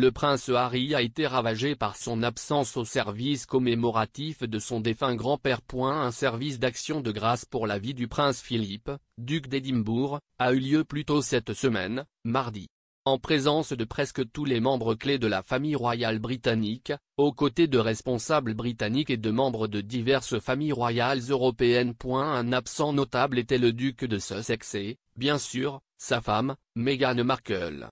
le prince Harry a été ravagé par son absence au service commémoratif de son défunt grand-père. Un service d'action de grâce pour la vie du prince Philippe, duc d'Édimbourg, a eu lieu plus tôt cette semaine, mardi. En présence de presque tous les membres clés de la famille royale britannique, aux côtés de responsables britanniques et de membres de diverses familles royales européennes. Un absent notable était le duc de Sussex et, bien sûr, sa femme, Meghan Markle.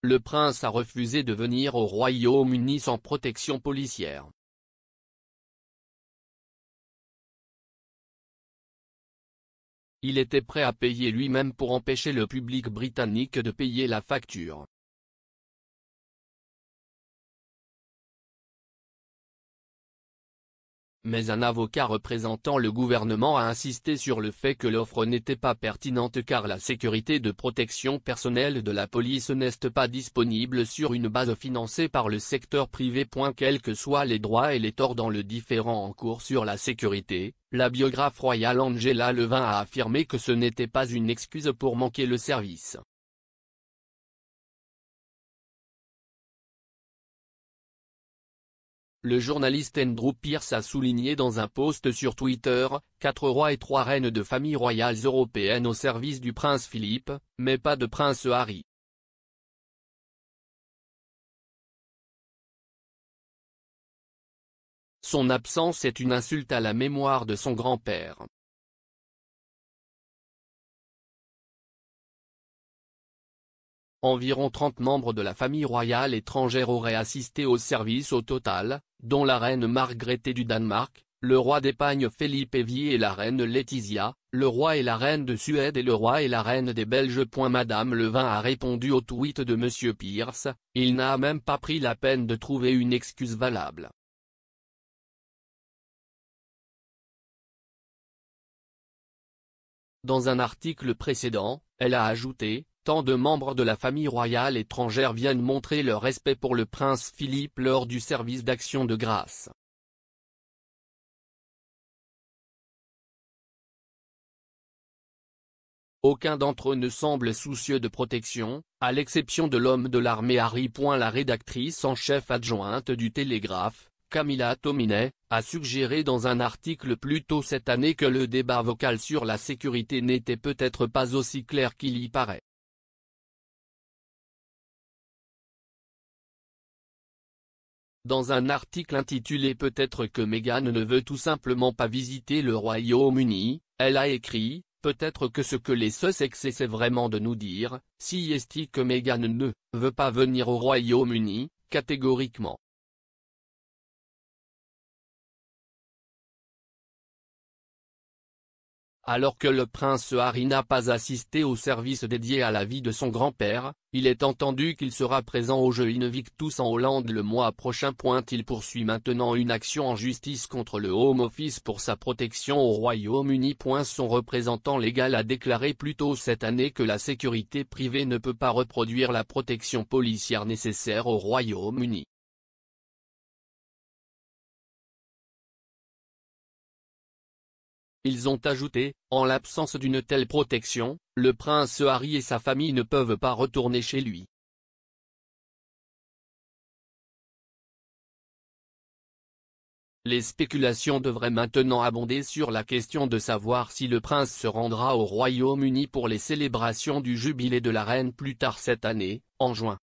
Le prince a refusé de venir au Royaume-Uni sans protection policière. Il était prêt à payer lui-même pour empêcher le public britannique de payer la facture. mais un avocat représentant le gouvernement a insisté sur le fait que l'offre n'était pas pertinente car la sécurité de protection personnelle de la police n'est pas disponible sur une base financée par le secteur privé. Quels que soient les droits et les torts dans le différent en cours sur la sécurité, la biographe royale Angela Levin a affirmé que ce n'était pas une excuse pour manquer le service. Le journaliste Andrew Pierce a souligné dans un post sur Twitter, quatre rois et trois reines de familles royales européennes au service du prince Philippe, mais pas de prince Harry. Son absence est une insulte à la mémoire de son grand-père. Environ 30 membres de la famille royale étrangère auraient assisté au service au total, dont la reine Margrethe du Danemark, le roi d'Espagne Philippe Évier et la reine Laetitia, le roi et la reine de Suède et le roi et la reine des Belges. Madame Levin a répondu au tweet de M. Pierce, il n'a même pas pris la peine de trouver une excuse valable. Dans un article précédent, elle a ajouté, tant de membres de la famille royale étrangère viennent montrer leur respect pour le prince Philippe lors du service d'action de grâce. Aucun d'entre eux ne semble soucieux de protection, à l'exception de l'homme de l'armée Harry. Point. La rédactrice en chef adjointe du Télégraphe, Camilla Tominet, a suggéré dans un article plus tôt cette année que le débat vocal sur la sécurité n'était peut-être pas aussi clair qu'il y paraît. dans un article intitulé Peut-être que Meghan ne veut tout simplement pas visiter le Royaume-Uni, elle a écrit, Peut-être que ce que les Sussex essaient vraiment de nous dire, si est que Meghan ne veut pas venir au Royaume-Uni, catégoriquement. Alors que le prince Harry n'a pas assisté au service dédié à la vie de son grand-père, il est entendu qu'il sera présent au jeu Invictus en Hollande le mois prochain. Il poursuit maintenant une action en justice contre le Home Office pour sa protection au Royaume-Uni. Son représentant légal a déclaré plus tôt cette année que la sécurité privée ne peut pas reproduire la protection policière nécessaire au Royaume-Uni. Ils ont ajouté, en l'absence d'une telle protection, le prince Harry et sa famille ne peuvent pas retourner chez lui. Les spéculations devraient maintenant abonder sur la question de savoir si le prince se rendra au Royaume-Uni pour les célébrations du jubilé de la reine plus tard cette année, en juin.